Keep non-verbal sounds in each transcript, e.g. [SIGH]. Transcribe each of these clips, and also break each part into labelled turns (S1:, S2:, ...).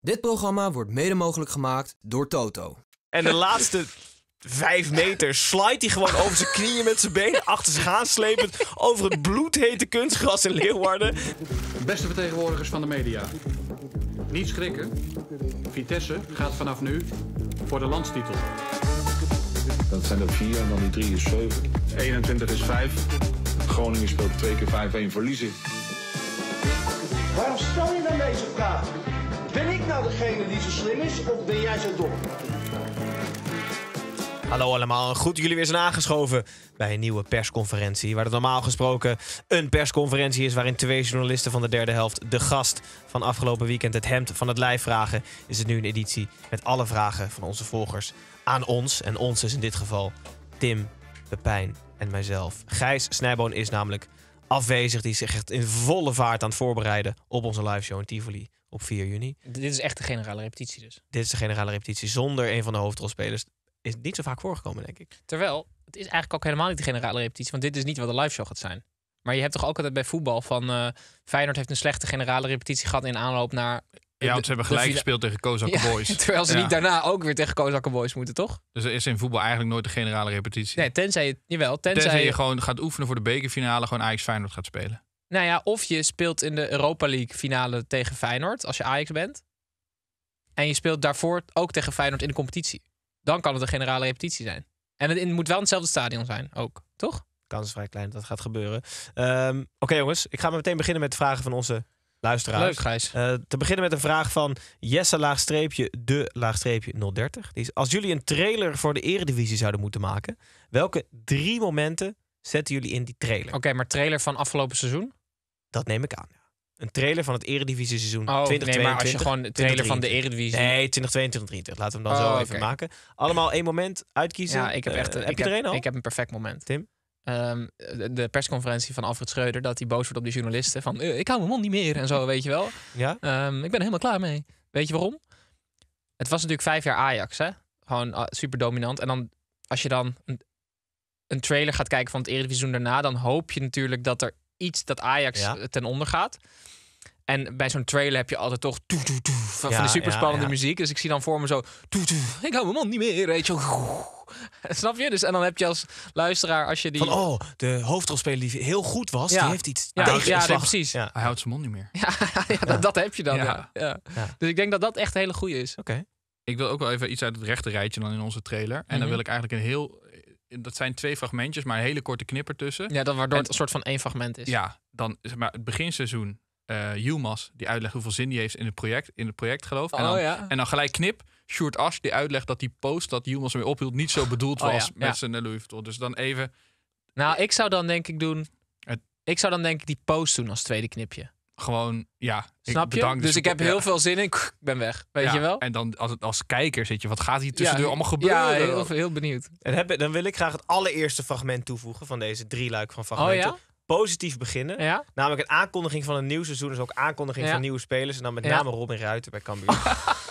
S1: Dit programma wordt mede mogelijk gemaakt door Toto. En de laatste vijf meter slide hij gewoon over zijn knieën met zijn benen achter zich slepend over het bloedhete
S2: kunstgras in Leeuwarden. Beste vertegenwoordigers van de media, niet schrikken. Vitesse gaat vanaf nu voor de landstitel. Dat zijn er vier en dan die drie is zeven. 21 is vijf. Groningen speelt twee keer 5-1 verliezen. Waarom stel je dan deze vraag? Nou, degene die zo slim is of ben jij zo dom?
S1: Hallo allemaal, goed jullie weer zijn aangeschoven bij een nieuwe persconferentie. Waar het normaal gesproken een persconferentie is waarin twee journalisten van de derde helft de gast van afgelopen weekend het hemd van het lijf vragen, is het nu een editie met alle vragen van onze volgers aan ons. En ons is in dit geval Tim, Pepijn en mijzelf. Gijs Snijboon is namelijk afwezig. Die zich echt in volle vaart aan het voorbereiden op onze live show in Tivoli op 4 juni. Dit is echt de generale repetitie dus? Dit is de generale repetitie zonder een van de hoofdrolspelers. Is niet zo vaak voorgekomen, denk ik. Terwijl, het is eigenlijk ook helemaal niet de generale repetitie. Want dit is niet wat de live show gaat zijn. Maar je hebt toch ook altijd bij voetbal van... Eh, Feyenoord heeft een slechte generale repetitie gehad in aanloop naar ja, want ze hebben gelijk gespeeld tegen Kozak Boys. [LAUGHS] Terwijl ze niet daarna ook weer tegen Kozakken Boys moeten, toch?
S2: Dus er is in voetbal eigenlijk nooit de generale repetitie. Nee, tenzij je, jawel, tenzij, je, gewoon gaat oefenen voor de bekerfinale, gewoon Ajax Feyenoord gaat spelen.
S1: Nou ja, of je speelt in de Europa League finale tegen Feyenoord, als je Ajax bent. En je speelt daarvoor ook tegen Feyenoord in de competitie. Dan kan het een generale repetitie zijn. En het, moet wel in hetzelfde stadion zijn, ook, toch? Kans is vrij klein dat gaat gebeuren. Ehm, oké jongens, ik ga maar meteen beginnen met de vragen van onze luisteraars. Leuk, Gijs. Eh, te beginnen met een vraag van Jesse laagstreepje de laagstreepje 030. Die is, als jullie een trailer voor de eredivisie zouden moeten maken, welke drie momenten zetten jullie in die trailer? Oké, maar trailer van afgelopen seizoen? Dat neem ik aan, Een trailer van het eredivisie seizoen oh, Nee, maar als je gewoon de trailer van de eredivisie... Nee, 2022, 2023. Laten
S2: we hem dan oh, zo even maken.
S1: Allemaal één moment uitkiezen. Ja, ik heb echt... Eh, heb ik al? Ik heb een perfect moment. Tim? Ehm, de persconferentie van Alfred Schreuder, dat hij boos wordt op die journalisten. Van eh, ik hou mijn mond niet meer en zo, weet je wel. Ja? Ehm, ik ben helemaal klaar mee. Weet je waarom? Het was natuurlijk vijf jaar Ajax, hè? Gewoon ah, super dominant. En dan, als je dan een, een trailer gaat kijken van het Eredivisie daarna, dan hoop je natuurlijk dat er iets dat Ajax ten onder gaat. En bij zo'n trailer heb je altijd toch van, de superspannende muziek. Dus ik zie dan voor me zo, ik hou mijn mond niet meer, weet je wel [LAUGHS] Snap je? Dus en dan heb je als luisteraar, als je die. Van, oh, de hoofdrolspeler die heel goed was, die heeft iets. Ja, ja, ja precies.
S2: Hij houdt zijn mond niet meer.
S1: [LAUGHS] ja, dat, heb je dan. Ja. Dus ik denk dat dat echt een hele goede is. Oké.
S2: Ik wil ook wel even iets uit het rechte rijtje dan in onze trailer. En dan mhm. wil ik eigenlijk een heel. Dat zijn twee fragmentjes, maar een hele korte knipper tussen. Ja, dat waardoor het een soort van één fragment is. Ja, dan zeg maar het beginseizoen uh, die uitlegt hoeveel zin die heeft in het project, in het project geloof. en, oh, dan, en dan gelijk knip, Short Ash, die uitlegt dat die post dat Yilmaz mee ophield niet zo bedoeld oh, was met ja. zijn eh, Louis Dus dan even...
S1: Nou, ik zou dan denk ik doen... Het... Ik zou dan denk ik die post doen als tweede knipje. Gewoon,
S2: ja. Snap je? Dus ik heb heel veel zin in, ik ben weg. Weet je wel? En dan als, als kijker zit je, wat gaat hier tussendoor allemaal gebeuren? Ja,
S1: heel, benieuwd. En heb, dan wil ik graag het allereerste fragment toevoegen van deze drie luik van oh, fragmenten. Oh, positief beginnen. Namelijk een aankondiging van een nieuw seizoen. Dus ook aankondiging van nieuwe spelers. En dan met name Robin Ruiter bij Cambuur. [LAUGHS]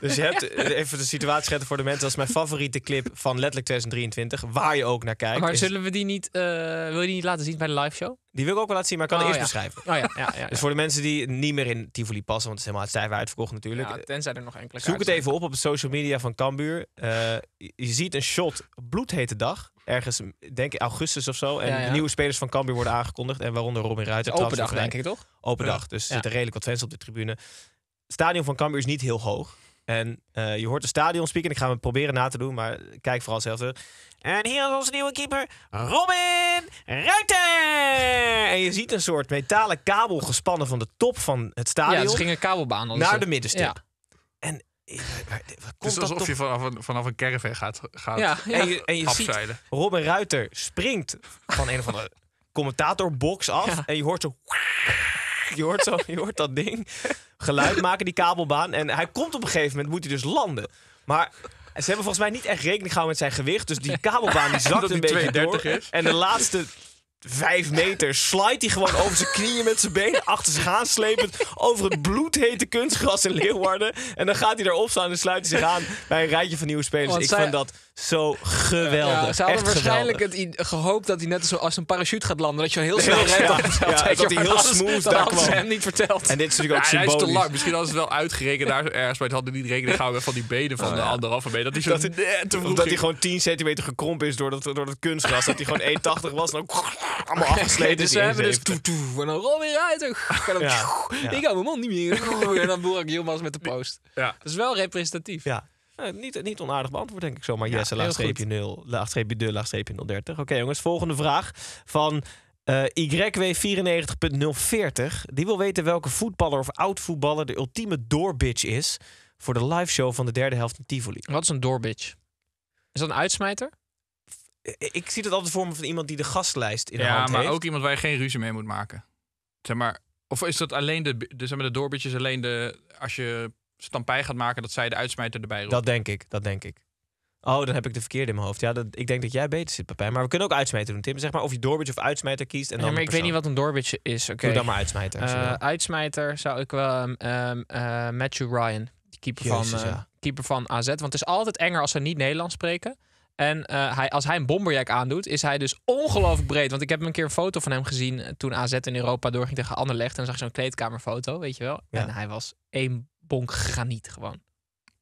S1: Dus je hebt eh, even de situatie schetsen voor de mensen. Dat is mijn favoriete clip van letterlijk 2023. Waar je ook naar kijkt. Maar zullen we die niet, eh, wil je die niet laten zien bij de live show? Die wil ik ook wel laten zien, maar ik kan oh, eerst beschrijven. Oh, ja. Ja, ja. dus voor de mensen die niet meer in Tivoli passen, want het is helemaal stijf uitverkocht natuurlijk. tenzij er nog enkele Zoek het even op op de social media van Cambuur. Eh, je ziet een shot bloedhete dag. Ergens, denk ik, augustus of zo. En de nieuwe spelers van Cambuur worden aangekondigd. En waaronder Robin Ruiter. Open dag, denk ik toch? Open dag. Dus er zitten redelijk wat fans op de tribune. Het stadion van Cambuur is niet heel hoog. En eh, je hoort de stadion speaker. ik ga hem proberen na te doen, maar kijk vooral zelf. En hier is onze nieuwe keeper, ah. Robin Ruiter. En je ziet een soort metalen kabel gespannen van de top van het stadion. Ja, ging een kabelbaan.
S2: Dus naar de middenste. Ja. En eh, het is alsof je vanaf een, vanaf een caravan gaat, gaat ja, En je, en je ziet
S1: Robin Ruiter springt van een of andere commentatorbox af. En je hoort zo... [LAUGHS] Je hoort, zo, je hoort dat ding geluid maken, die kabelbaan. En hij komt op een gegeven moment, moet hij dus landen. Maar ze hebben volgens mij niet echt rekening gehouden met zijn gewicht. Dus die kabelbaan die [LAUGHS] zakt een beetje door. Is. En de laatste vijf meter slijt hij gewoon over zijn knieën met zijn benen. Achter zich aan slepend over het bloedhete kunstgras in Leeuwarden. En dan gaat hij erop staan en sluit hij zich aan bij een rijtje van nieuwe spelers. Ik vind dat... Zo geweldig. Ja, ze hadden waarschijnlijk het gehoopt dat hij net zoals als een parachute gaat landen. Dat je heel snel redt. [LAUGHS] dat, hij heel smooth daar kwam. ze hem niet
S2: verteld. En dit is natuurlijk ook symbolisch. Hij is te lang. Misschien hadden ze wel uitgerekend daar ergens. Maar het hadden niet rekening gehouden van die benen van oh, de anderhalve meter. Dat hij, zo dat, hij gewoon 10 centimeter
S1: gekromp is door dat, door dat kunstgras. dat hij gewoon 1,80 was. En dan
S2: allemaal afgesleten. dus ze hebben dus toe
S1: toe. En dan rol weer uit. En dan, Ik hou mijn mond niet meer. [LAUGHS] En dan boer ik helemaal met de post. Dat is wel representatief. Ja. Eh, niet, niet onaardig beantwoord, denk ik zomaar. Ja, Jesse, laagstreepje 0, laagstreepje de, nul 030. Oké jongens, volgende vraag van eh, YW94.040. Die wil weten welke voetballer of oud-voetballer de ultieme doorbitch is... voor de live show van de derde helft in Tivoli. Wat is een doorbitch? Is dat een uitsmijter? Eh, ik zie dat altijd voor me van iemand die de gastlijst
S2: in ja, de heeft. Ja, maar ook
S1: iemand waar je geen ruzie mee moet maken.
S2: Zeg maar, of is dat alleen de, de, zeg maar, de doorbitjes alleen de, als je stampij gaat maken dat zij de uitsmijter erbij roept. Dat
S1: denk ik, dat denk ik. Oh, dan heb ik de verkeerde in mijn hoofd. Ja, dat, ik denk dat jij beter zit, Papijn. Maar we kunnen ook uitsmijter doen, Tim. Zeg maar of je doorbitch of uitsmijter kiest. En ja, maar ik weet niet wat een doorbitch is. Oké. Doe dan maar uitsmijter. Eh, uitsmijter zou ik wel ehm, ehm, eh, Matthew Ryan, keeper, van, eh, AZ. Want het is altijd enger als ze niet Nederlands spreken. En hij, als hij een bomberjack aandoet, is hij dus ongelooflijk breed. Want ik heb een keer een foto van hem gezien toen AZ in Europa doorging tegen Anderlecht. En dan zag zo'n kleedkamerfoto, weet je wel. En hij was één bonk niet gewoon.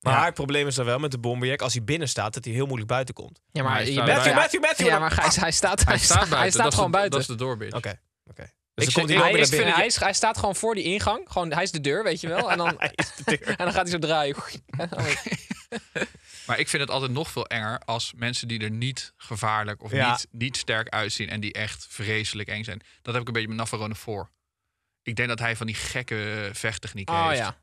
S1: Maar het probleem is dan wel met de bomberjack, als hij binnen staat, dat hij heel moeilijk buiten komt. Ja, maar, Matthew, Matthew, Matthew, Ja, maar hij, hij staat, hij, staat, buiten. Hij staat gewoon buiten. Dat is de doorbit. Oké. Okay. Dus ik vind, hij, hij, hij, staat gewoon voor die ingang. Gewoon, hij is de deur, weet je wel. En dan, [LAUGHS] en dan gaat hij
S2: zo draaien. [LAUGHS] maar ik vind het altijd nog veel enger als mensen die er niet gevaarlijk of niet, niet sterk uitzien. En die echt vreselijk eng zijn. Dat heb ik een beetje met Navarone voor. Ik denk dat hij van die gekke eh, vechttechnieken oh, heeft. Ja.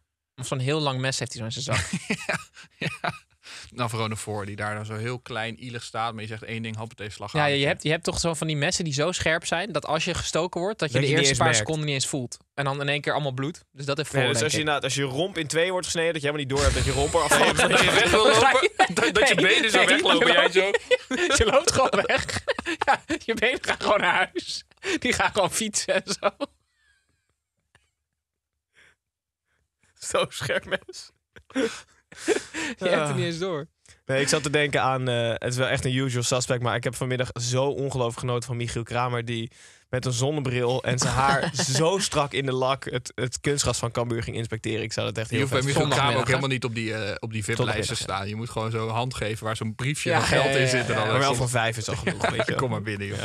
S1: Zo'n heel lang mes heeft
S2: hij zo in zijn zak. [LAUGHS] ja, ja. Nou, Verona voor die daar dan zo heel klein, ielig staat. Maar je zegt één ding, hoppatee, slag Ja, je
S1: hebt, je hebt toch zo van die messen die zo scherp zijn... dat als je gestoken wordt, dat je de eerste paar seconden niet eens voelt. En dan in één keer allemaal bloed. Dus dat heeft dus voor, als je,
S2: nou, als je romp in twee wordt gesneden... dat
S1: je helemaal niet door hebt dat je
S2: romp eraf nee, [LAUGHS] dat, dat je wil lopen, dat, je benen zo weglopen. Je jij zo.
S1: [LAUGHS] je loopt gewoon weg. Ja, je benen gaan gewoon naar huis. Die gaan gewoon fietsen en zo. [LAUGHS] zo scherp mens. [LAUGHS] Je hebt er niet ah. eens door. Nee, ik zat te denken aan. Eh, het is wel echt een usual suspect. Maar ik heb vanmiddag zo ongelooflijk genoten van Michiel Kramer. Die met een zonnebril en zijn haar [LAUGHS]
S2: zo strak in de lak. Het, het kunstgras van Cambuur ging inspecteren. Ik zou dat echt heel Je hoeft bij Michiel Kramer ook helemaal niet op die, uh, op die vip staan. Je moet gewoon zo'n hand geven waar zo'n briefje van geld in zit. maar wel van vijf is al genoeg. Weet je. Kom maar binnen, joh.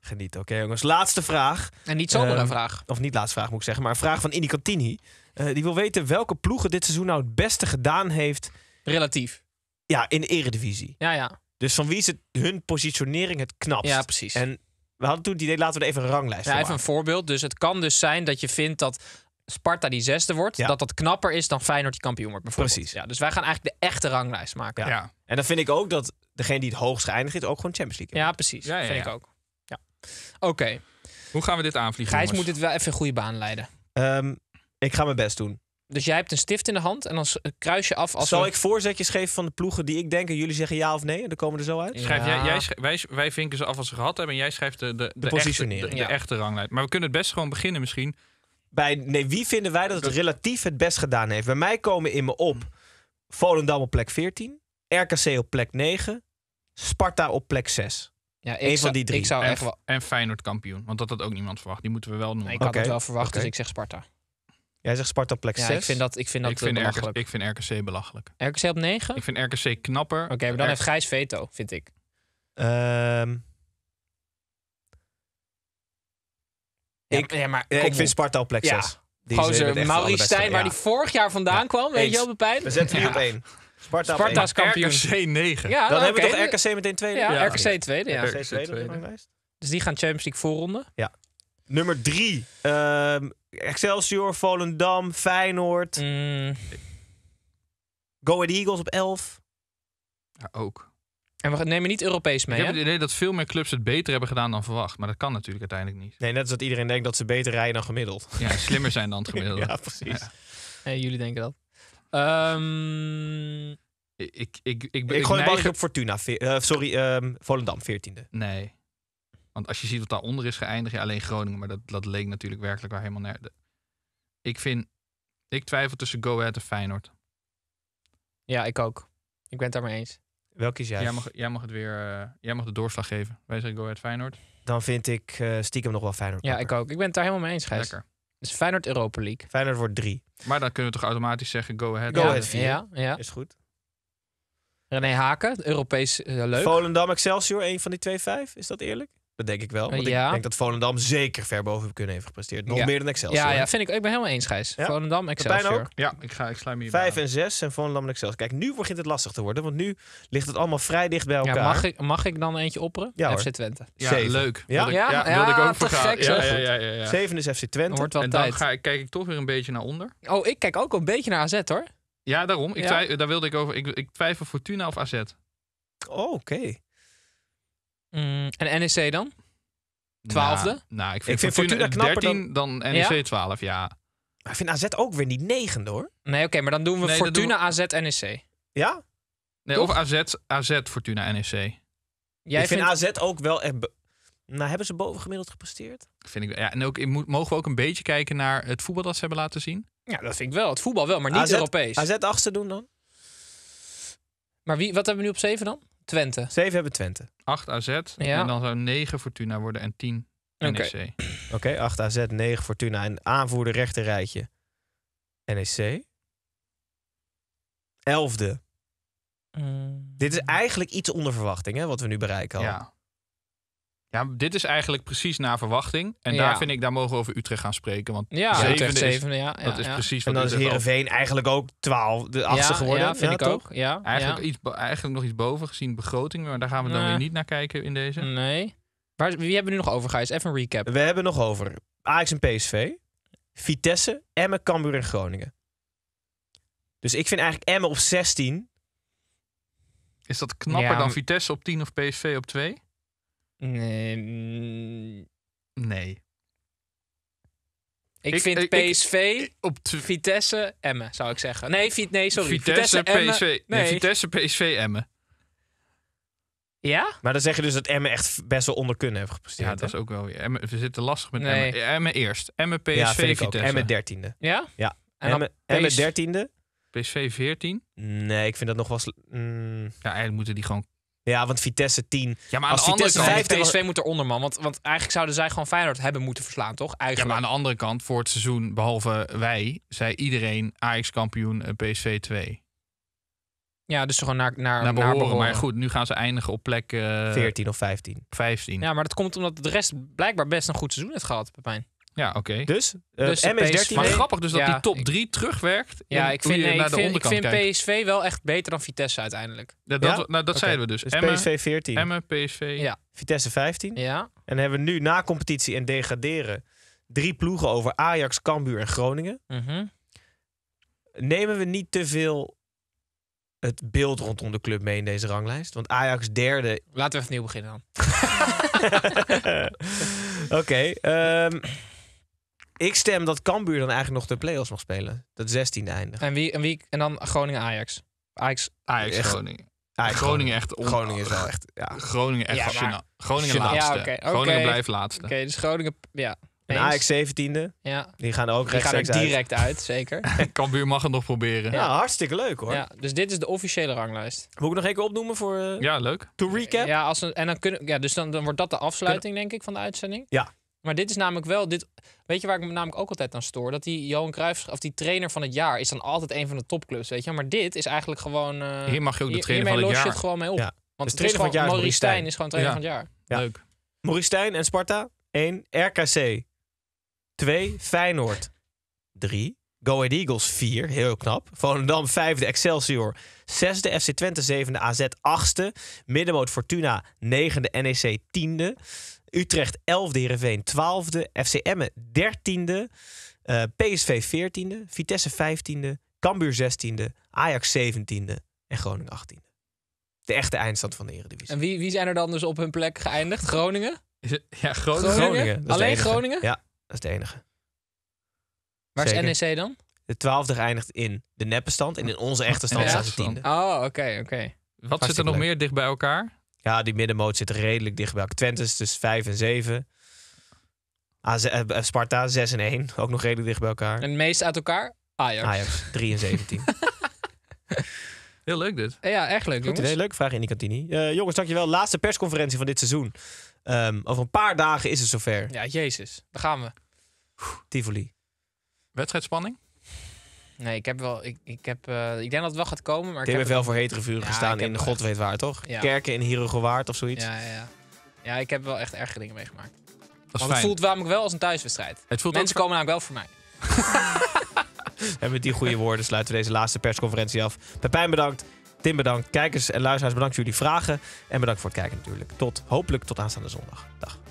S2: Geniet, oké jongens. Laatste vraag. En niet zomaar ehm, een
S1: vraag. Of niet laatste vraag moet ik zeggen, maar een vraag van Indicantini. Eh, die wil weten welke ploegen dit seizoen nou het beste gedaan heeft. Relatief. Ja, in de eredivisie. Ja, ja. Dus van wie is het, hun positionering het knapst? Ja, precies. En we hadden toen het idee, laten we even een ranglijst ja, Even een voorbeeld. Dus het kan dus zijn dat je vindt dat Sparta die zesde wordt, dat dat knapper is dan Feyenoord die kampioen wordt Precies. Ja, dus wij gaan eigenlijk de echte ranglijst maken. Ja. En dan vind ik ook dat degene die het hoogst geëindigd is, ook gewoon Champions League. Ja, precies. Ja, vind ik ook. Ja. Oké.
S2: Hoe gaan we dit aanvliegen? Gijs moet dit
S1: wel even een goede baan leiden. Ehm, ik ga mijn best doen. Dus jij hebt een stift in de hand en dan kruis je af als. Zal ik voorzetjes geven van de ploegen die ik denk en jullie zeggen ja of nee? En dan komen er zo uit. Schrijf, jij, jij
S2: wij, wij vinken ze af als ze gehad hebben en jij schrijft de, de, de, positionering. Echte, de, echte ranglijst. Maar we kunnen het best gewoon beginnen misschien.
S1: Bij, nee, wie vinden wij dat het relatief het best gedaan heeft? Bij mij komen in me op Volendam op plek 14, RKC op plek 9, Sparta op plek 6. Ja, Eén van die drie. Ik zou en, echt wel...
S2: en Feyenoord kampioen, want dat had ook niemand verwacht. Die moeten we wel noemen. Nee, ik had het wel verwacht, dus ik zeg
S1: Sparta. Jij zegt Sparta plek ja, 6. Ik vind dat, ik vind dat eh, ik vind RKC,
S2: ik vind RKC belachelijk. RKC op 9? Ik vind RKC knapper. Oké, maar dan heeft Gijs veto, vind ik.
S1: Um... ik, ja, maar, ik vind Sparta op plek 6. Die Gozer, Maurice waar die vorig jaar vandaan kwam. Weet je wel, pijn. We zetten die op 1. Sparta is kampioen. RKC 9. Ja, dan, hebben we toch RKC meteen tweede? Ja, RKC tweede. Ja. RKC tweede, RKC tweede. Dus die gaan Champions League voorronden. Ja. Nummer drie. Ehm, Excelsior, Volendam, Feyenoord. Mm. Go Ahead Eagles op 11. ook. En we nemen niet Europees mee. Ik heb het
S2: idee dat veel meer clubs het beter hebben gedaan dan verwacht. Maar dat kan natuurlijk uiteindelijk niet. Nee, net als dat iedereen denkt dat ze beter rijden dan gemiddeld. Ja, slimmer zijn dan het [LAUGHS] gemiddelde. ja, precies.
S1: Ja. jullie denken dat.
S2: Ehm, ik, ik, ik, gooi een op Fortuna. Eh, sorry, um, Volendam, 14e. Nee. Want als je ziet wat daaronder is geëindigd, je alleen Groningen, maar dat, dat leek natuurlijk werkelijk wel helemaal naar. De... Ik vind, ik twijfel tussen Go Ahead en Feyenoord.
S1: Ja, ik ook. Ik ben het daarmee eens.
S2: Welke kies jij? Jij mag, jij mag het weer, eh, jij mag de doorslag geven. Wij zeggen Go Ahead Feyenoord. Dan vind ik eh, stiekem nog wel Feyenoord. Ja, ik
S1: ook. Ik ben het daar helemaal mee eens, Gijs. Lekker.
S2: Dus Feyenoord Europa League. Feyenoord wordt drie. Maar dan kunnen we toch automatisch zeggen Go Ahead. Go Ahead vier. Ja, ja. Is goed.
S1: René Haken, Europees eh, leuk. Volendam Excelsior, één van die twee vijf. Is dat eerlijk? Dat denk ik wel. Want ik denk dat Volendam zeker ver boven kunnen heeft gepresteerd. Nog meer dan Excel. Ja, ja, vind
S2: ik. Ik ben helemaal eens, Gijs. Ja. Volendam, bijna Ook? Ja, ik, ga, ik sluit me hier Vijf
S1: en zes en Volendam en Excel. Kijk, nu begint het lastig te worden. Want nu ligt het allemaal vrij dicht bij elkaar. Ja, mag, ik, mag ik dan eentje opperen? Ja, FC Twente. Ja, Zeven. leuk. Ja, wilde, ja, wilde ik ook voor gek, ja, ja, ja, Zeven is FC Twente. wel en dan Ga
S2: ik, kijk ik toch weer een beetje naar onder.
S1: Oh, ik kijk ook een beetje naar AZ, hoor.
S2: Ja, daarom. Ik daar wilde ik over. Ik, ik twijfel Fortuna of AZ.
S1: Oh, Oké. Mm, en NEC dan? Nou,
S2: Twaalfde? Nou, nou ik, vind ik vind Fortuna, knapper 13 dan, NEC 12, ja.
S1: Maar ik vind AZ ook weer niet negende hoor. Nee, oké, maar dan doen we Fortuna, AZ, NEC.
S2: Ja? Nee, of AZ, AZ, Fortuna, NEC. Jij ik vind AZ
S1: ook wel Nou, hebben ze bovengemiddeld gepresteerd?
S2: Vind ik, ja, en ook, mogen we ook een beetje kijken naar het voetbal dat ze hebben laten zien?
S1: Ja, dat vind ik wel. Het voetbal wel, maar niet Europees. AZ achtste doen dan?
S2: Maar wie, wat hebben we nu op zeven dan? Twente. Zeven hebben Twente. 8 AZ. Ja. En dan zou 9 Fortuna worden en 10 NEC. Oké, 8
S1: AZ, 9 Fortuna. En aanvoerder rechter rijtje. NEC.
S2: Elfde. Mm. Dit is eigenlijk iets onder verwachting, hè, wat we nu bereiken. Al. Ja. Ja, dit is eigenlijk precies naar verwachting. En daar vind ik, daar mogen we over Utrecht gaan spreken. Want ja, zevende ja, ja, dat is precies wat En dan is Heerenveen eigenlijk ook twaalf, de achtste geworden. Ja, vind ik ook. Ja, eigenlijk, Iets, eigenlijk nog iets boven gezien begroting. Maar daar gaan we dan weer niet naar kijken in deze. Nee. Waar, wie hebben we nu nog over, Gijs? Even een recap. We hebben nog over Ajax en
S1: PSV, Vitesse, Emmen, Cambuur en Groningen. Dus ik vind
S2: eigenlijk Emmen op 16... Is dat knapper dan Vitesse op 10 of PSV op 2? Nee. Mm, nee. Ik, vind
S1: PSV, op Vitesse, Emmen, zou ik zeggen. Nee, nee sorry. Vitesse, PSV. nee. Vitesse,
S2: PSV, Emmen. Ja? Maar dan zeg je dus dat Emmen echt best wel onder kunnen heeft gepresteerd. Ja, dat is ook wel weer. we zitten lastig met nee. Emmen. eerst. Emmen, PSV, ja, Vitesse. Emmen dertiende. Ja? Ja. Emmen dertiende.
S1: PSV 14? Nee, ik vind dat nog wel... Mm. Ja, eigenlijk moeten die gewoon ja, want Vitesse 10. Ja, maar aan als andere Vitesse kant, PSV moet onder man. Want, want eigenlijk zouden zij gewoon Feyenoord hebben moeten verslaan, toch? Eigenlijk. Ja, maar aan
S2: de andere kant, voor het seizoen, behalve wij, zei iedereen Ajax kampioen, eh, PSV 2. Ja, dus gewoon naar, naar, naar, behoren, Maar goed, nu gaan ze eindigen op plek... 14 eh, of 15. 15.
S1: Ja, maar dat komt omdat de rest blijkbaar best een goed seizoen heeft gehad, Pepijn.
S2: Ja, oké. Dus, uh, dus MS13... Maar grappig dus dat die top 3 terugwerkt ja, ik vind, ik vind, Ik vind
S1: PSV wel echt beter dan Vitesse uiteindelijk. dat, Nou, dat zeiden we dus. dus PSV
S2: 14. Emme,
S1: PSV. Ja. Vitesse 15. Ja. En dan hebben we nu na competitie en degraderen drie ploegen over Ajax, Cambuur en Groningen. Mm Nemen we niet te veel het beeld rondom de club mee in deze ranglijst? Want Ajax derde... Laten we even nieuw beginnen dan. [LAUGHS] Oké. Okay, ehm, ik stem dat Cambuur dan eigenlijk nog de play-offs mag spelen. Dat 16e eindigt. En, wie, en, wie, en dan Groningen-Ajax. Ajax, Ajax, Groningen. Ajax, Groningen echt Groningen is wel echt. Ja. Groningen echt. Ja, Groningen laatste. Ja, Groningen blijft laatste. Oké, dus Groningen. Ja. En Ajax 17e. Ja. Die gaan er ook Die er direct uit, zeker.
S2: [LAUGHS] Cambuur mag het nog proberen. Ja, hartstikke leuk hoor. Ja,
S1: dus dit is de officiële ranglijst. Moet ik nog even opnoemen voor. Eh, ja, leuk. To recap. Ja, als en dan kunnen, ja dus dan, dan wordt dat de afsluiting, denk ik, van de uitzending. Ja. Maar dit is namelijk wel. Dit, weet je waar ik me namelijk ook altijd aan stoor? Dat die Johan Cruijff, of die trainer van het jaar, is dan altijd een van de topclubs. Weet je, maar dit is eigenlijk gewoon. Uh, hier mag je ook de trainer van het jaar. Hier los gewoon mee op. Want de trainer van het jaar. Maurice Stijn is gewoon trainer van het jaar. Leuk. Maurice Stijn en Sparta 1. RKC 2. Feyenoord 3. Go Ahead Eagles 4, heel knap. Volendam 5, de Excelsior 6, de FC Twente 7, de AZ 8, Middenmoot Fortuna 9, de NEC 10, Utrecht 11, de Heerenveen 12, FC Emmen 13, uh, PSV 14, Vitesse 15, Cambuur 16, Ajax 17 en Groningen 18. De echte eindstand van de Eredivisie. En wie, wie zijn er dan dus op hun plek geëindigd? Groningen?
S2: Ja, Groningen. Groningen. Groningen. Alleen Groningen?
S1: Ja, dat is de enige.
S2: Waar is NEC dan?
S1: De twaalfde eindigt in de neppe stand. En in onze echte stand ja. staat de tiende.
S2: Oh, oké, oké. Wat zit er nog meer dicht bij elkaar?
S1: Ja, die middenmoot zit redelijk dicht bij elkaar. Twente is dus 5 en 7. Eh, eh, Sparta zes en 1. Ook nog redelijk dicht bij elkaar. En het meest uit elkaar? Ajax. Ajax 3 en 17. [LAUGHS] Heel leuk dit. Ja, echt leuk. Goed, leuke vraag in die kantine. Uh, jongens, dankjewel. Laatste persconferentie van dit seizoen. Ehm, over een paar dagen is het zover. Ja,
S2: jezus. Daar gaan we. Tivoli. Wedstrijdspanning? Nee, ik heb wel. Ik, ik, heb, eh, ik denk dat
S1: het wel gaat komen. Maar ik heb wel voor hetere vuren gestaan in God weet waar, toch? Ja. Kerken in Hierogewaard of zoiets. Ja, ja, ja. ik heb wel echt erge dingen meegemaakt. Want voelt het voelt ik wel als een thuiswedstrijd. Het voelt Mensen komen namelijk wel voor mij. [LAUGHS] en met die goede woorden sluiten we deze laatste persconferentie af. Pepijn bedankt. Tim bedankt. Kijkers en luisteraars bedankt voor jullie vragen. En bedankt voor het kijken natuurlijk. Tot hopelijk tot aanstaande zondag. Dag.